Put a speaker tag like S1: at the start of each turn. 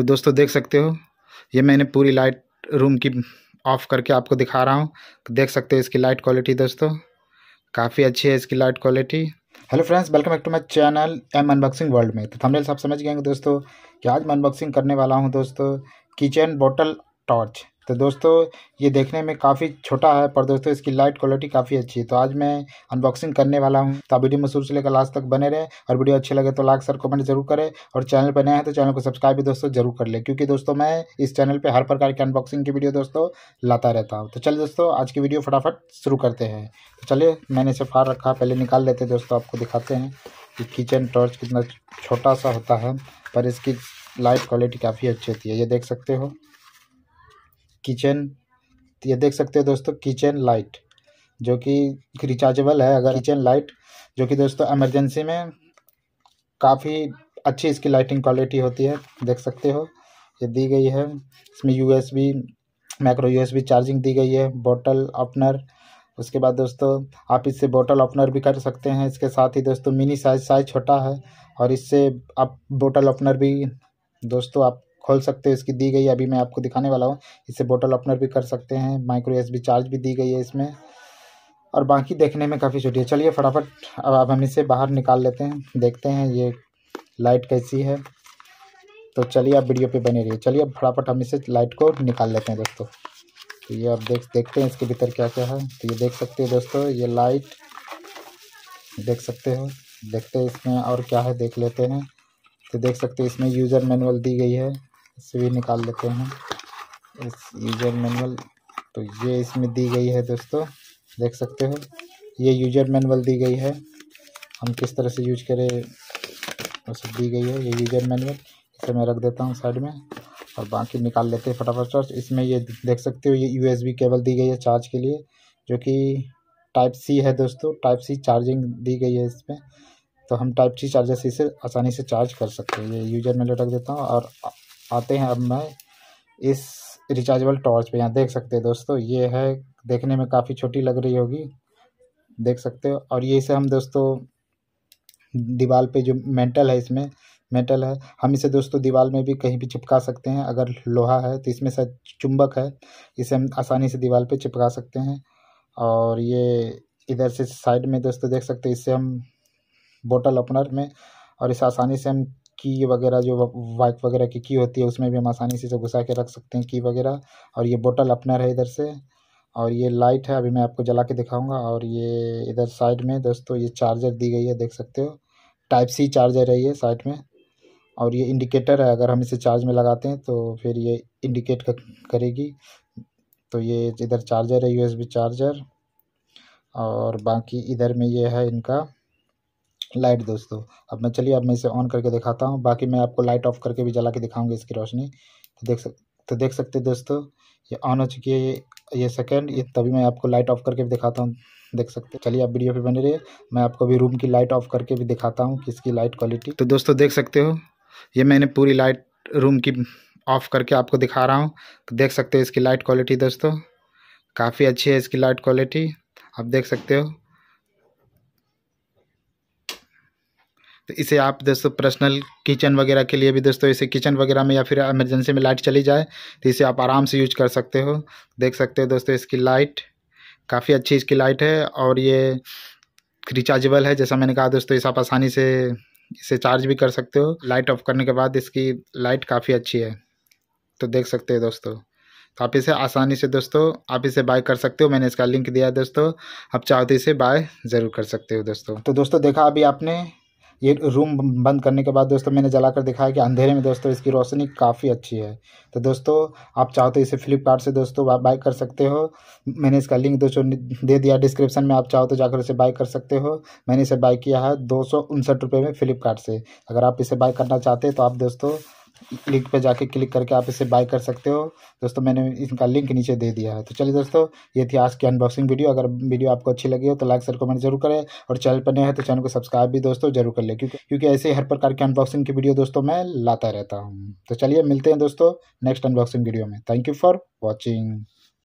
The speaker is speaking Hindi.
S1: तो दोस्तों देख सकते हो ये मैंने पूरी लाइट रूम की ऑफ करके आपको दिखा रहा हूँ तो देख सकते हो इसकी लाइट क्वालिटी दोस्तों काफ़ी अच्छी है इसकी light quality hello friends welcome back to my channel M unboxing world में तो थंबनेल सब समझ गए दोस्तों कि आज मैं अनबॉक्सिंग करने वाला हूँ दोस्तों किचन बॉटल टॉर्च तो दोस्तों ये देखने में काफ़ी छोटा है पर दोस्तों इसकी लाइट क्वालिटी काफ़ी अच्छी है तो आज मैं अनबॉक्सिंग करने वाला हूँ तो वीडियो में शुरू से लेकर लास्ट तक बने रहे और वीडियो अच्छे लगे तो लाइक सर कमेंट जरूर करें और चैनल पर नए हैं तो चैनल को सब्सक्राइब भी दोस्तों जरूर कर लें क्योंकि दोस्तों मैं इस चैनल पर हर प्रकार की अनबॉक्सिंग की वीडियो दोस्तों लाता रहता हूँ तो चलिए दोस्तों आज की वीडियो फटाफट शुरू करते हैं तो चलिए मैंने इसे फार रखा पहले निकाल लेते दोस्तों आपको दिखाते हैं कि किचन टॉर्च कितना छोटा सा होता है पर इसकी लाइट क्वालिटी काफ़ी अच्छी होती है ये देख सकते हो किचन ये देख सकते हो दोस्तों किचन लाइट जो कि रिचार्जेबल है अगर किचन लाइट जो कि दोस्तों एमरजेंसी में काफ़ी अच्छी इसकी लाइटिंग क्वालिटी होती है देख सकते हो ये दी गई है इसमें यूएसबी माइक्रो यूएसबी चार्जिंग दी गई है बॉटल ओपनर उसके बाद दोस्तों आप इससे बॉटल ओपनर भी कर सकते हैं इसके साथ ही दोस्तों मिनी साइज साइज छोटा है और इससे आप बॉटल ओपनर भी दोस्तों आप खोल सकते हो इसकी दी गई अभी मैं आपको दिखाने वाला हूँ इसे बोटल ओपनर भी कर सकते हैं माइक्रो एस चार्ज भी दी गई है इसमें और बाकी देखने में काफ़ी छोटी है चलिए फटाफट अब आप हम इसे बाहर निकाल लेते हैं देखते हैं ये लाइट कैसी है तो चलिए आप वीडियो पे बने रहिए चलिए अब फटाफट हम इसे लाइट को निकाल लेते हैं दोस्तों तो ये आप देख देखते हैं इसके भीतर क्या क्या है तो ये देख सकते हो दोस्तों ये लाइट देख सकते हो देखते हैं इसमें और क्या है देख लेते हैं तो देख सकते हैं इसमें यूज़र मैनुअल दी गई है इसे भी निकाल लेते हैं इस यूजर मैनुअल तो ये इसमें दी गई है दोस्तों देख सकते हो ये यूजर मैनुअल दी गई है हम किस तरह से यूज करें वो सब दी गई है ये यूजर मैनुअल इसे मैं रख देता हूँ साइड में और बाकी निकाल लेते हैं फटाफट चार्ज इसमें ये देख सकते हो ये यू केबल दी गई है चार्ज के लिए जो कि टाइप सी है दोस्तों टाइप सी चार्जिंग दी गई है इसमें तो हम टाइप सी चार्जर से इसे आसानी से चार्ज कर सकते हैं ये यूजर मैनुअल रख देता हूँ और आते हैं अब मैं इस रिचार्जेबल टॉर्च पे यहाँ देख सकते हैं दोस्तों ये है देखने में काफ़ी छोटी लग रही होगी देख सकते हो और ये इसे हम दोस्तों दीवार पे जो मेटल है इसमें मेटल है हम इसे दोस्तों दीवार में भी कहीं भी चिपका सकते हैं अगर लोहा है तो इसमें शायद चुंबक है इसे हम आसानी से दीवार पे चिपका सकते हैं और ये इधर से साइड में दोस्तों देख सकते हैं इससे हम बोटल ओपनर में और इसे आसानी से हम की वगैरह जो वाइक वगैरह की की होती है उसमें भी हम आसानी से घुसा के रख सकते हैं की वगैरह और ये बोटल अपनर है इधर से और ये लाइट है अभी मैं आपको जला के दिखाऊंगा और ये इधर साइड में दोस्तों ये चार्जर दी गई है देख सकते हो टाइप सी चार्जर है ये साइड में और ये इंडिकेटर है अगर हम इसे चार्ज में लगाते हैं तो फिर ये इंडिकेट करेगी तो ये इधर चार्जर है यू चार्जर और बाकी इधर में ये है इनका लाइट दोस्तों अब मैं चलिए अब मैं इसे ऑन करके दिखाता हूँ बाकी मैं आपको लाइट ऑफ करके भी जला के दिखाऊंगा इसकी रोशनी तो देख सक तो देख सकते दोस्तों ये ऑन हो चुकी है ये ये सेकेंड ये तभी मैं आपको लाइट ऑफ करके भी दिखाता हूँ देख सकते हैं चलिए आप वीडियो पे बने रहिए मैं आपको भी रूम की लाइट ऑफ करके भी दिखाता हूँ कि इसकी लाइट क्वालिटी तो दोस्तों देख सकते हो ये मैंने पूरी लाइट रूम की ऑफ करके आपको दिखा रहा हूँ तो देख सकते हो इसकी लाइट क्वालिटी दोस्तों काफ़ी अच्छी है इसकी लाइट क्वालिटी आप देख सकते हो तो इसे आप दोस्तों पर्सनल किचन वगैरह के लिए भी दोस्तों इसे किचन वगैरह में या फिर इमरजेंसी में लाइट चली जाए तो इसे आप आराम से यूज कर सकते हो देख सकते हो दोस्तों इसकी लाइट काफ़ी अच्छी इसकी लाइट है और ये रिचार्जेबल है जैसा मैंने कहा दोस्तों इसे आप आसानी से इसे चार्ज भी कर सकते हो लाइट ऑफ करने के बाद इसकी लाइट काफ़ी अच्छी है तो देख सकते हो दोस्तों तो आप इसे आसानी से दोस्तों आप इसे बाय कर सकते हो मैंने इसका लिंक दिया है दोस्तों आप चाहो तो इसे बाय ज़रूर कर सकते हो दोस्तों तो दोस्तों देखा अभी आपने ये रूम बंद करने के बाद दोस्तों मैंने जला कर दिखाया कि अंधेरे में दोस्तों इसकी रोशनी काफ़ी अच्छी है तो दोस्तों आप चाहो तो इसे फ्लिपकार्ट से दोस्तों बाय कर सकते हो मैंने इसका लिंक दोस्तों दे दिया डिस्क्रिप्शन में आप चाहो तो जाकर इसे बाय कर सकते हो मैंने इसे बाय किया है दो सौ में फ्लिपकार्ट से अगर आप इसे बाय करना चाहते हैं तो आप दोस्तों लिंक पे जाके क्लिक करके आप इसे बाय कर सकते हो दोस्तों मैंने इनका लिंक नीचे दे दिया है तो चलिए दोस्तों ये थी आज की अनबॉक्सिंग वीडियो अगर वीडियो आपको अच्छी लगी हो तो लाइक सर कमेंट जरूर करें और चैनल पर नए हैं तो चैनल को सब्सक्राइब भी दोस्तों जरूर कर ले क्योंकि क्योंकि ऐसे हर प्रकार की अनबॉक्सिंग की वीडियो दोस्तों मैं लाता रहता हूँ तो चलिए मिलते हैं दोस्तों नेक्स्ट अनबॉक्सिंग वीडियो में थैंक यू फॉर वॉचिंग